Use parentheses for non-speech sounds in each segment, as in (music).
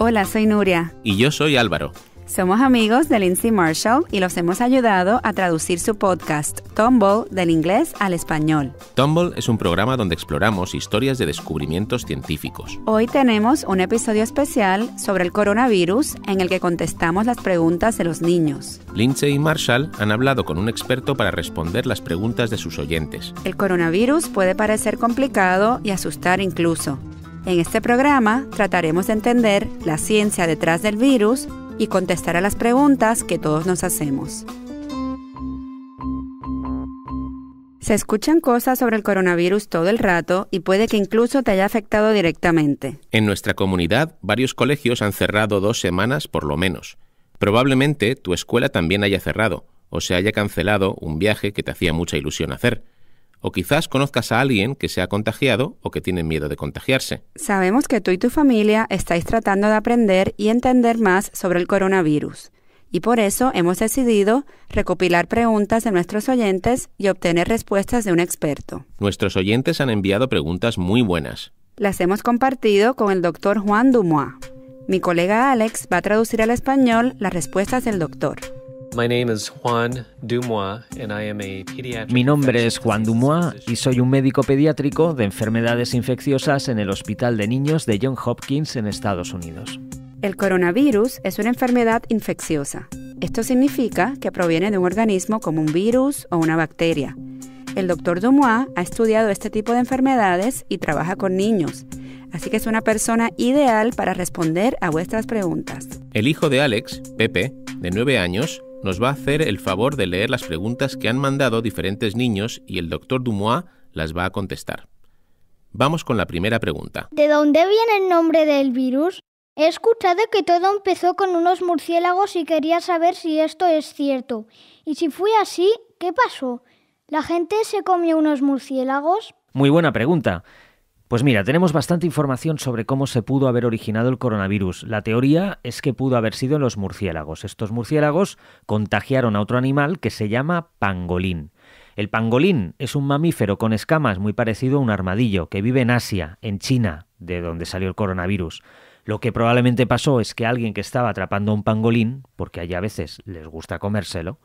Hola, soy Nuria. Y yo soy Álvaro. Somos amigos de Lindsay Marshall y los hemos ayudado a traducir su podcast Tumble del inglés al español. Tumble es un programa donde exploramos historias de descubrimientos científicos. Hoy tenemos un episodio especial sobre el coronavirus en el que contestamos las preguntas de los niños. Lindsay y Marshall han hablado con un experto para responder las preguntas de sus oyentes. El coronavirus puede parecer complicado y asustar incluso, en este programa trataremos de entender la ciencia detrás del virus y contestar a las preguntas que todos nos hacemos. Se escuchan cosas sobre el coronavirus todo el rato y puede que incluso te haya afectado directamente. En nuestra comunidad, varios colegios han cerrado dos semanas por lo menos. Probablemente tu escuela también haya cerrado o se haya cancelado un viaje que te hacía mucha ilusión hacer. O quizás conozcas a alguien que se ha contagiado o que tiene miedo de contagiarse. Sabemos que tú y tu familia estáis tratando de aprender y entender más sobre el coronavirus. Y por eso hemos decidido recopilar preguntas de nuestros oyentes y obtener respuestas de un experto. Nuestros oyentes han enviado preguntas muy buenas. Las hemos compartido con el doctor Juan Dumois. Mi colega Alex va a traducir al español las respuestas del doctor. Mi nombre es Juan Dumois y soy un médico pediátrico de enfermedades infecciosas en el Hospital de Niños de Johns Hopkins en Estados Unidos. El coronavirus es una enfermedad infecciosa. Esto significa que proviene de un organismo como un virus o una bacteria. El doctor Dumois ha estudiado este tipo de enfermedades y trabaja con niños, así que es una persona ideal para responder a vuestras preguntas. El hijo de Alex, Pepe, de 9 años, nos va a hacer el favor de leer las preguntas que han mandado diferentes niños y el doctor Dumois las va a contestar. Vamos con la primera pregunta. ¿De dónde viene el nombre del virus? He escuchado que todo empezó con unos murciélagos y quería saber si esto es cierto. Y si fue así, ¿qué pasó? ¿La gente se comió unos murciélagos? Muy buena pregunta. Pues mira, tenemos bastante información sobre cómo se pudo haber originado el coronavirus. La teoría es que pudo haber sido en los murciélagos. Estos murciélagos contagiaron a otro animal que se llama pangolín. El pangolín es un mamífero con escamas muy parecido a un armadillo que vive en Asia, en China, de donde salió el coronavirus. Lo que probablemente pasó es que alguien que estaba atrapando a un pangolín, porque allá a veces les gusta comérselo,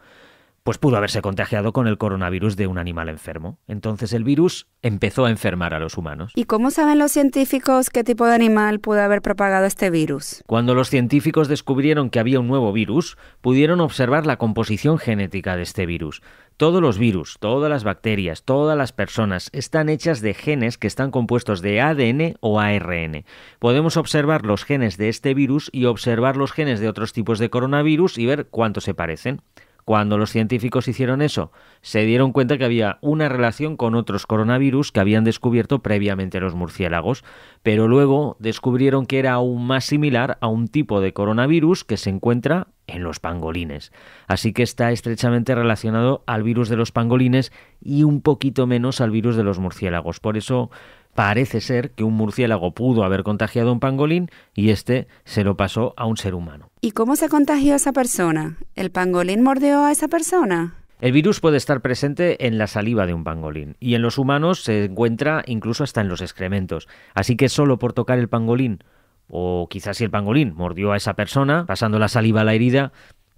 pues pudo haberse contagiado con el coronavirus de un animal enfermo. Entonces el virus empezó a enfermar a los humanos. ¿Y cómo saben los científicos qué tipo de animal pudo haber propagado este virus? Cuando los científicos descubrieron que había un nuevo virus, pudieron observar la composición genética de este virus. Todos los virus, todas las bacterias, todas las personas están hechas de genes que están compuestos de ADN o ARN. Podemos observar los genes de este virus y observar los genes de otros tipos de coronavirus y ver cuánto se parecen. Cuando los científicos hicieron eso, se dieron cuenta que había una relación con otros coronavirus que habían descubierto previamente los murciélagos, pero luego descubrieron que era aún más similar a un tipo de coronavirus que se encuentra en los pangolines. Así que está estrechamente relacionado al virus de los pangolines y un poquito menos al virus de los murciélagos. Por eso parece ser que un murciélago pudo haber contagiado a un pangolín y este se lo pasó a un ser humano. ¿Y cómo se contagió esa persona? ¿El pangolín mordió a esa persona? El virus puede estar presente en la saliva de un pangolín y en los humanos se encuentra incluso hasta en los excrementos. Así que solo por tocar el pangolín o quizás si el pangolín mordió a esa persona, pasando la saliva a la herida,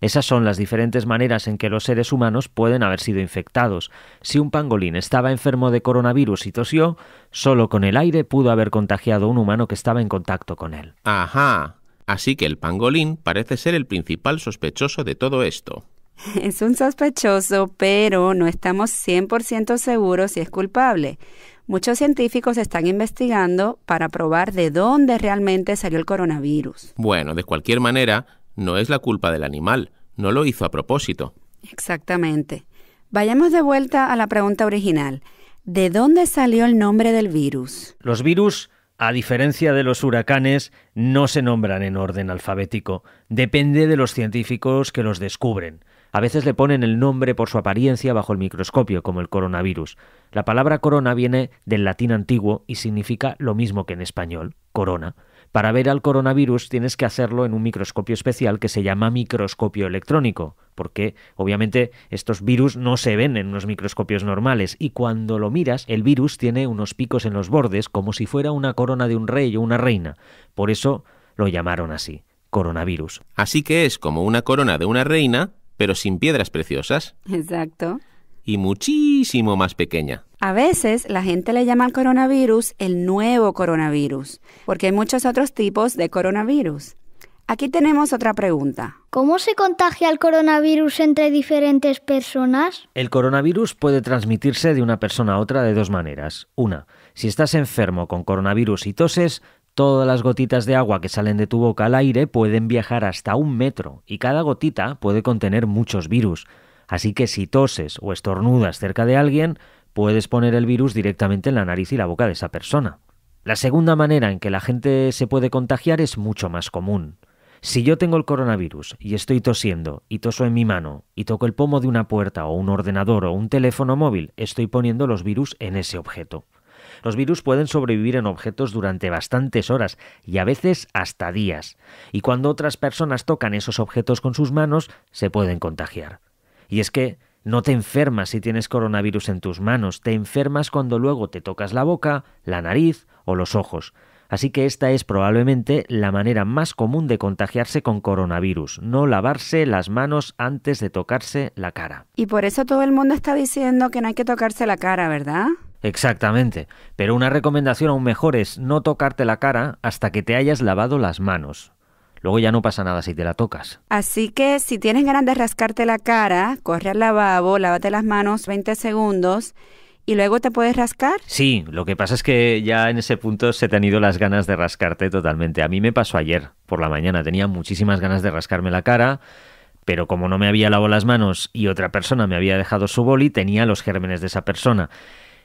esas son las diferentes maneras en que los seres humanos pueden haber sido infectados. Si un pangolín estaba enfermo de coronavirus y tosió, solo con el aire pudo haber contagiado a un humano que estaba en contacto con él. Ajá. Así que el pangolín parece ser el principal sospechoso de todo esto. (laughs) Es un sospechoso, pero no estamos 100% seguros si es culpable. Muchos científicos están investigando para probar de dónde realmente salió el coronavirus. Bueno, de cualquier manera, no es la culpa del animal, no lo hizo a propósito. Exactamente. Vayamos de vuelta a la pregunta original. ¿De dónde salió el nombre del virus? Los virus, a diferencia de los huracanes, no se nombran en orden alfabético. Depende de los científicos que los descubren. A veces le ponen el nombre por su apariencia bajo el microscopio, como el coronavirus. La palabra corona viene del latín antiguo y significa lo mismo que en español, corona. Para ver al coronavirus tienes que hacerlo en un microscopio especial que se llama microscopio electrónico, porque obviamente estos virus no se ven en unos microscopios normales y cuando lo miras el virus tiene unos picos en los bordes como si fuera una corona de un rey o una reina. Por eso lo llamaron así, coronavirus. Así que es como una corona de una reina, pero sin piedras preciosas. Exacto. Y muchísimo más pequeña. A veces la gente le llama al coronavirus el nuevo coronavirus, porque hay muchos otros tipos de coronavirus. Aquí tenemos otra pregunta. ¿Cómo se contagia el coronavirus entre diferentes personas? El coronavirus puede transmitirse de una persona a otra de dos maneras. Una, si estás enfermo con coronavirus y toses, todas las gotitas de agua que salen de tu boca al aire pueden viajar hasta un metro y cada gotita puede contener muchos virus. Así que si toses o estornudas cerca de alguien, puedes poner el virus directamente en la nariz y la boca de esa persona. La segunda manera en que la gente se puede contagiar es mucho más común. Si yo tengo el coronavirus y estoy tosiendo y toso en mi mano y toco el pomo de una puerta o un ordenador o un teléfono móvil, estoy poniendo los virus en ese objeto. Los virus pueden sobrevivir en objetos durante bastantes horas y a veces hasta días, y cuando otras personas tocan esos objetos con sus manos, se pueden contagiar. Y es que no te enfermas si tienes coronavirus en tus manos, te enfermas cuando luego te tocas la boca, la nariz o los ojos. Así que esta es probablemente la manera más común de contagiarse con coronavirus, no lavarse las manos antes de tocarse la cara. Y por eso todo el mundo está diciendo que no hay que tocarse la cara, ¿verdad? Exactamente, pero una recomendación aún mejor es no tocarte la cara hasta que te hayas lavado las manos luego ya no pasa nada si te la tocas. Así que si tienes ganas de rascarte la cara, corre al lavabo, lávate las manos 20 segundos y luego te puedes rascar. Sí, lo que pasa es que ya en ese punto se te han ido las ganas de rascarte totalmente. A mí me pasó ayer por la mañana, tenía muchísimas ganas de rascarme la cara. Pero como no me había lavado las manos y otra persona me había dejado su boli, tenía los gérmenes de esa persona.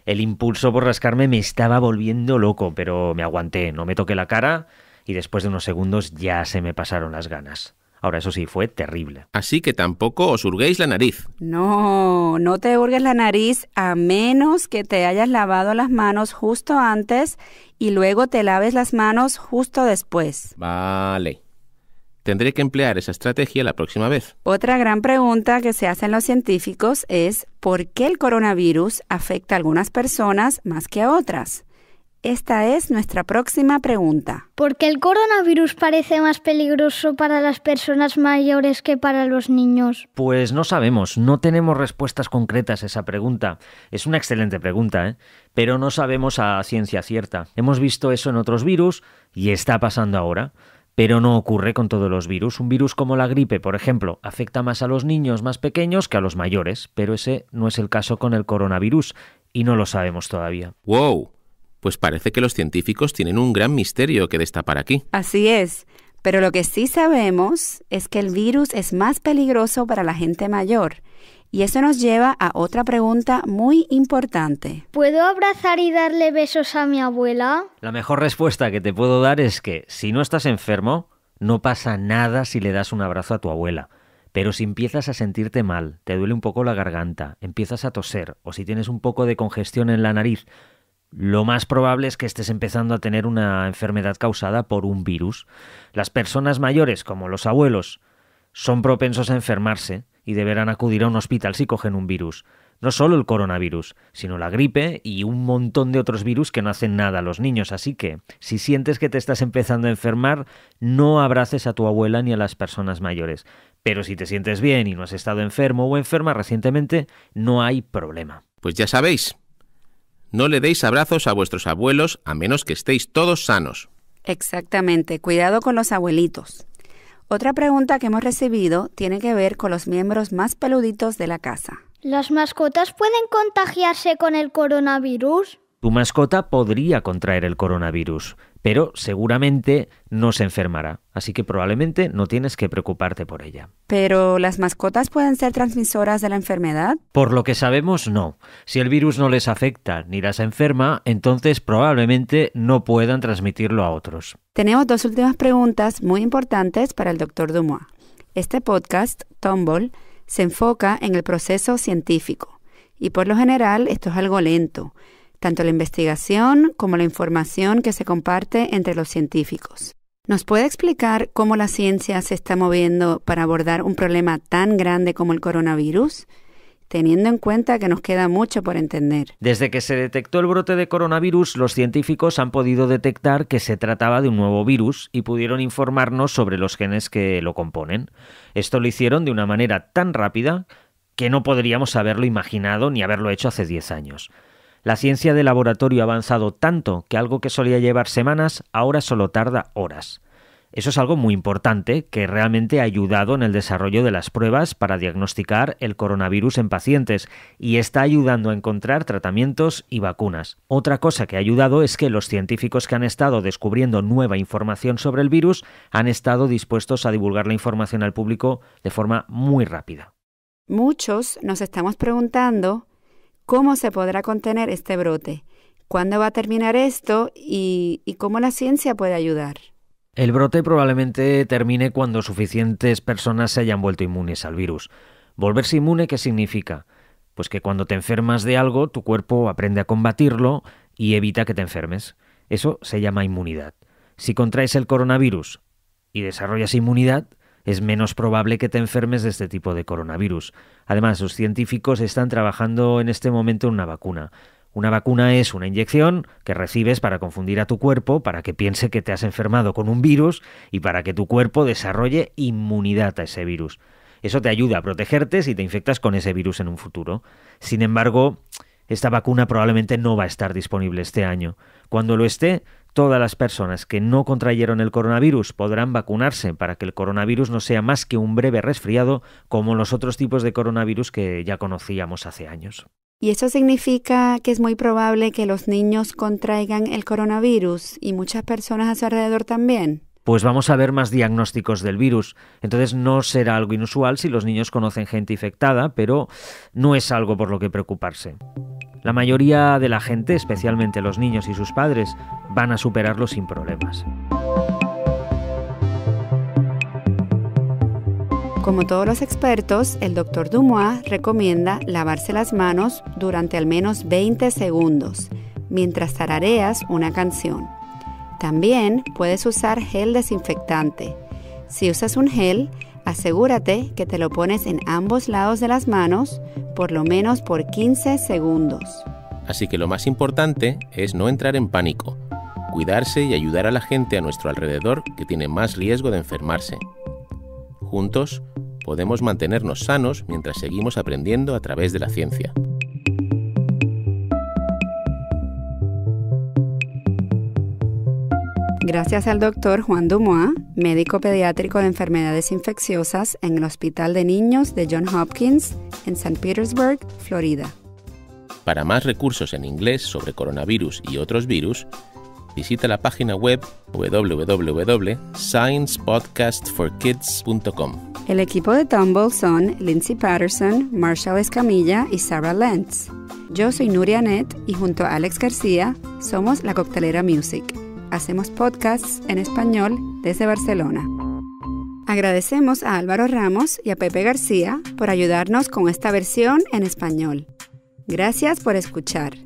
El impulso por rascarme me estaba volviendo loco, pero me aguanté, no me toqué la cara, y después de unos segundos ya se me pasaron las ganas. Ahora, eso sí, fue terrible. Así que tampoco os hurguéis la nariz. No, no te hurgues la nariz a menos que te hayas lavado las manos justo antes y luego te laves las manos justo después. Vale. Tendré que emplear esa estrategia la próxima vez. Otra gran pregunta que se hacen los científicos es ¿por qué el coronavirus afecta a algunas personas más que a otras? Esta es nuestra próxima pregunta. ¿Por qué el coronavirus parece más peligroso para las personas mayores que para los niños? Pues no sabemos, no tenemos respuestas concretas a esa pregunta. Es una excelente pregunta, ¿eh? pero no sabemos a ciencia cierta. Hemos visto eso en otros virus y está pasando ahora. Pero no ocurre con todos los virus. Un virus como la gripe, por ejemplo, afecta más a los niños más pequeños que a los mayores, pero ese no es el caso con el coronavirus y no lo sabemos todavía. ¡Wow! Pues parece que los científicos tienen un gran misterio que destapar aquí. Así es. Pero lo que sí sabemos es que el virus es más peligroso para la gente mayor. Y eso nos lleva a otra pregunta muy importante. ¿Puedo abrazar y darle besos a mi abuela? La mejor respuesta que te puedo dar es que si no estás enfermo, no pasa nada si le das un abrazo a tu abuela. Pero si empiezas a sentirte mal, te duele un poco la garganta, empiezas a toser o si tienes un poco de congestión en la nariz, lo más probable es que estés empezando a tener una enfermedad causada por un virus. Las personas mayores, como los abuelos, son propensos a enfermarse y deberán acudir a un hospital si cogen un virus. No solo el coronavirus, sino la gripe y un montón de otros virus que no hacen nada a los niños. Así que, si sientes que te estás empezando a enfermar, no abraces a tu abuela ni a las personas mayores. Pero si te sientes bien y no has estado enfermo o enferma recientemente, no hay problema. Pues ya sabéis, no le deis abrazos a vuestros abuelos a menos que estéis todos sanos. Exactamente, cuidado con los abuelitos. Otra pregunta que hemos recibido tiene que ver con los miembros más peluditos de la casa. ¿Las mascotas pueden contagiarse con el coronavirus? Tu mascota podría contraer el coronavirus, pero seguramente no se enfermará, así que probablemente no tienes que preocuparte por ella. ¿Pero las mascotas pueden ser transmisoras de la enfermedad? Por lo que sabemos, no. Si el virus no les afecta ni las enferma, entonces probablemente no puedan transmitirlo a otros. Tenemos dos últimas preguntas muy importantes para el doctor Dumois. Este podcast, Tumble, se enfoca en el proceso científico y por lo general esto es algo lento tanto la investigación como la información que se comparte entre los científicos. ¿Nos puede explicar cómo la ciencia se está moviendo para abordar un problema tan grande como el coronavirus? teniendo en cuenta que nos queda mucho por entender. Desde que se detectó el brote de coronavirus, los científicos han podido detectar que se trataba de un nuevo virus y pudieron informarnos sobre los genes que lo componen. Esto lo hicieron de una manera tan rápida que no podríamos haberlo imaginado ni haberlo hecho hace 10 años. La ciencia de laboratorio ha avanzado tanto que algo que solía llevar semanas ahora solo tarda horas. Eso es algo muy importante que realmente ha ayudado en el desarrollo de las pruebas para diagnosticar el coronavirus en pacientes y está ayudando a encontrar tratamientos y vacunas. Otra cosa que ha ayudado es que los científicos que han estado descubriendo nueva información sobre el virus han estado dispuestos a divulgar la información al público de forma muy rápida. Muchos nos estamos preguntando cómo se podrá contener este brote, cuándo va a terminar esto y, cómo la ciencia puede ayudar. El brote probablemente termine cuando suficientes personas se hayan vuelto inmunes al virus. ¿Volverse inmune qué significa? Pues que cuando te enfermas de algo, tu cuerpo aprende a combatirlo y evita que te enfermes. Eso se llama inmunidad. Si contraes el coronavirus y desarrollas inmunidad, es menos probable que te enfermes de este tipo de coronavirus. Además, los científicos están trabajando en este momento en una vacuna. Una vacuna es una inyección que recibes para confundir a tu cuerpo, para que piense que te has enfermado con un virus y para que tu cuerpo desarrolle inmunidad a ese virus. Eso te ayuda a protegerte si te infectas con ese virus en un futuro. Sin embargo, esta vacuna probablemente no va a estar disponible este año. Cuando lo esté, Todas las personas que no contrayeron el coronavirus podrán vacunarse para que el coronavirus no sea más que un breve resfriado como los otros tipos de coronavirus que ya conocíamos hace años. ¿Y eso significa que es muy probable que los niños contraigan el coronavirus y muchas personas a su alrededor también? pues vamos a ver más diagnósticos del virus. Entonces no será algo inusual si los niños conocen gente infectada, pero no es algo por lo que preocuparse. La mayoría de la gente, especialmente los niños y sus padres, van a superarlo sin problemas. Como todos los expertos, el doctor Dumois recomienda lavarse las manos durante al menos 20 segundos, mientras tarareas una canción. También puedes usar gel desinfectante. Si usas un gel, asegúrate que te lo pones en ambos lados de las manos, por lo menos por 15 segundos. Así que lo más importante es no entrar en pánico, cuidarse y ayudar a la gente a nuestro alrededor que tiene más riesgo de enfermarse. Juntos, podemos mantenernos sanos mientras seguimos aprendiendo a través de la ciencia. Gracias al doctor Juan Dumois, médico pediátrico de enfermedades infecciosas en el Hospital de Niños de Johns Hopkins en San Petersburg, Florida. Para más recursos en inglés sobre coronavirus y otros virus, visita la página web www.sciencepodcastforkids.com. El equipo de Tumble son Lindsay Patterson, Marshall Escamilla y Sarah Lentz. Yo soy Nuria Net y junto a Alex García somos La Coctelera Music. Hacemos podcasts en español desde Barcelona. Agradecemos a Álvaro Ramos y a Pepe García por ayudarnos con esta versión en español. Gracias por escuchar.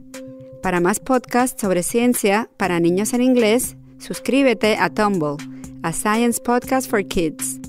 Para más podcasts sobre ciencia para niños en inglés, suscríbete a Tumble, a Science Podcast for Kids